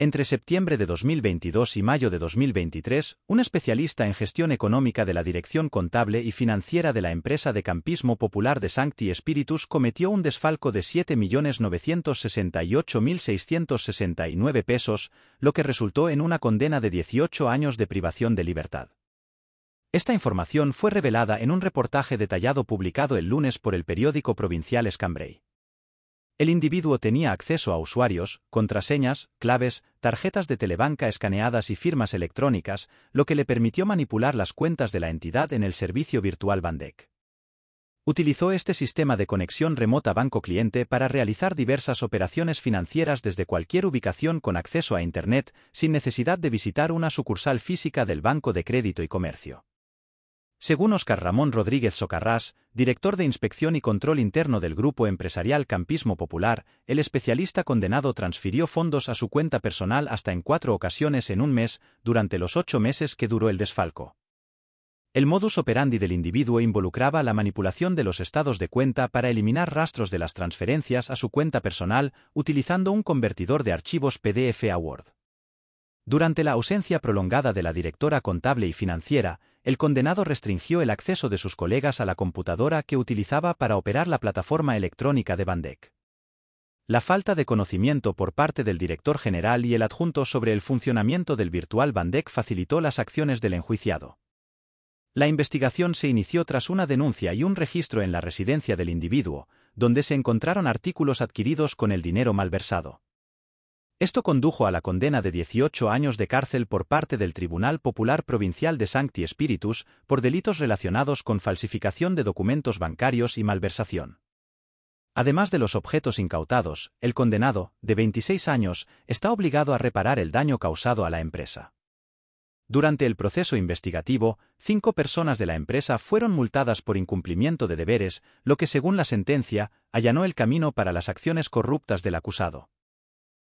Entre septiembre de 2022 y mayo de 2023, un especialista en gestión económica de la Dirección Contable y Financiera de la empresa de campismo popular de Sancti Spiritus cometió un desfalco de 7.968.669 pesos, lo que resultó en una condena de 18 años de privación de libertad. Esta información fue revelada en un reportaje detallado publicado el lunes por el periódico provincial Escambray el individuo tenía acceso a usuarios, contraseñas, claves, tarjetas de telebanca escaneadas y firmas electrónicas, lo que le permitió manipular las cuentas de la entidad en el servicio virtual Bandec. Utilizó este sistema de conexión remota banco-cliente para realizar diversas operaciones financieras desde cualquier ubicación con acceso a Internet, sin necesidad de visitar una sucursal física del Banco de Crédito y Comercio. Según Oscar Ramón Rodríguez Socarrás, director de Inspección y Control Interno del Grupo Empresarial Campismo Popular, el especialista condenado transfirió fondos a su cuenta personal hasta en cuatro ocasiones en un mes, durante los ocho meses que duró el desfalco. El modus operandi del individuo involucraba la manipulación de los estados de cuenta para eliminar rastros de las transferencias a su cuenta personal utilizando un convertidor de archivos PDF a Word. Durante la ausencia prolongada de la directora contable y financiera, el condenado restringió el acceso de sus colegas a la computadora que utilizaba para operar la plataforma electrónica de Bandec. La falta de conocimiento por parte del director general y el adjunto sobre el funcionamiento del virtual Bandec facilitó las acciones del enjuiciado. La investigación se inició tras una denuncia y un registro en la residencia del individuo, donde se encontraron artículos adquiridos con el dinero malversado. Esto condujo a la condena de 18 años de cárcel por parte del Tribunal Popular Provincial de Sancti Spiritus por delitos relacionados con falsificación de documentos bancarios y malversación. Además de los objetos incautados, el condenado, de 26 años, está obligado a reparar el daño causado a la empresa. Durante el proceso investigativo, cinco personas de la empresa fueron multadas por incumplimiento de deberes, lo que según la sentencia, allanó el camino para las acciones corruptas del acusado.